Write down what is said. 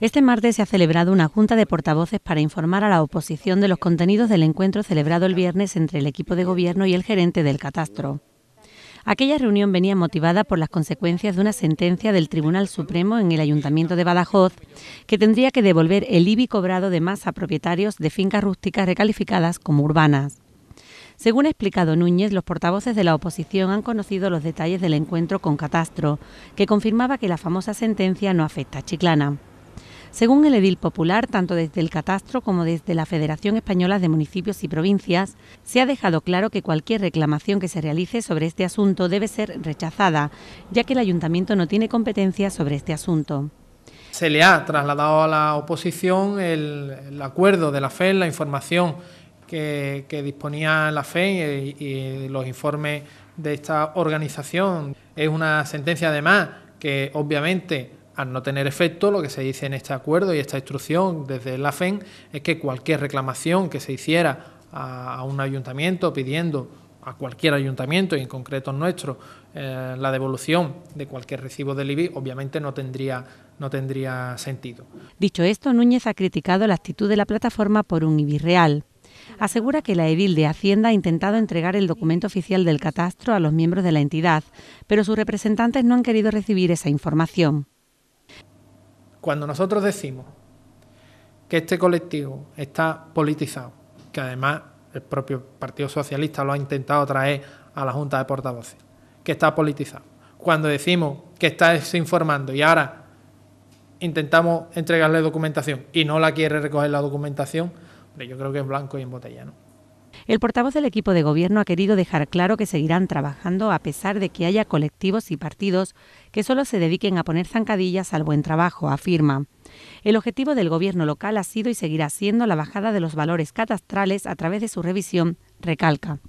Este martes se ha celebrado una junta de portavoces para informar a la oposición de los contenidos del encuentro celebrado el viernes entre el equipo de gobierno y el gerente del catastro. Aquella reunión venía motivada por las consecuencias de una sentencia del Tribunal Supremo en el Ayuntamiento de Badajoz que tendría que devolver el IBI cobrado de más a propietarios de fincas rústicas recalificadas como urbanas. Según ha explicado Núñez, los portavoces de la oposición han conocido los detalles del encuentro con Catastro, que confirmaba que la famosa sentencia no afecta a Chiclana. Según el edil popular, tanto desde el catastro como desde la Federación Española de Municipios y Provincias, se ha dejado claro que cualquier reclamación que se realice sobre este asunto debe ser rechazada, ya que el ayuntamiento no tiene competencia sobre este asunto. Se le ha trasladado a la oposición el, acuerdo de la FE... la información que, disponía la FE... y los informes de esta organización. Es una sentencia además que obviamente al no tener efecto, lo que se dice en este acuerdo y esta instrucción desde la FEN es que cualquier reclamación que se hiciera a un ayuntamiento pidiendo a cualquier ayuntamiento y en concreto nuestro eh, la devolución de cualquier recibo del IBI obviamente no tendría, no tendría sentido. Dicho esto, Núñez ha criticado la actitud de la plataforma por un IBI real. Asegura que la edil de Hacienda ha intentado entregar el documento oficial del catastro a los miembros de la entidad, pero sus representantes no han querido recibir esa información. Cuando nosotros decimos que este colectivo está politizado, que además el propio Partido Socialista lo ha intentado traer a la Junta de Portavoces, que está politizado. Cuando decimos que está desinformando y ahora intentamos entregarle documentación y no la quiere recoger la documentación, yo creo que es blanco y en botella, el portavoz del equipo de gobierno ha querido dejar claro que seguirán trabajando a pesar de que haya colectivos y partidos que solo se dediquen a poner zancadillas al buen trabajo, afirma. El objetivo del gobierno local ha sido y seguirá siendo la bajada de los valores catastrales a través de su revisión, recalca.